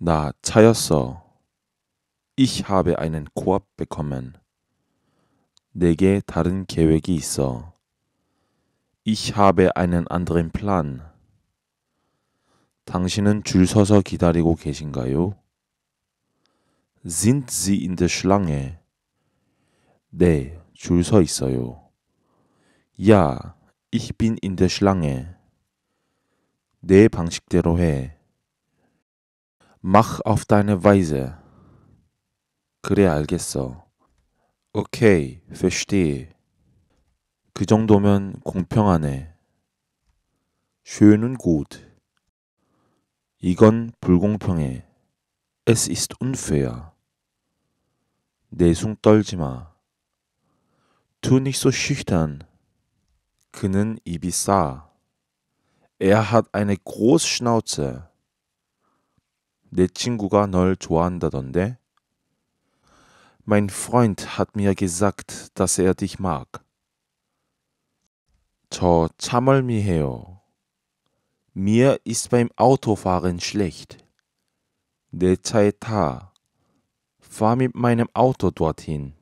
나 차였어. Ich habe einen Korb bekommen. 내게 다른 계획이 있어. Ich habe einen anderen Plan. 당신은 줄 서서 기다리고 계신가요? Sind Sie in der Schlange? 네, 줄 서 있어요. Ja, ich bin in der Schlange. 내 방식대로 해. Mach auf deine Weise. 그래 알겠어. Okay, verstehe. 그 정도면 공평하네. Schönen gut. 이건 불공평해. Es ist unfair. 내숭 떨지 마. Tu nicht so schüchtern. 그는 입이 싸. Er hat eine große Schnauze. 내 친구가 널 좋아한다던데. Mein Freund hat mir gesagt, dass er dich mag. 저 참을미해요. Mir ist beim Autofahren schlecht. 내 차에 타. Fahr mit meinem Auto dorthin.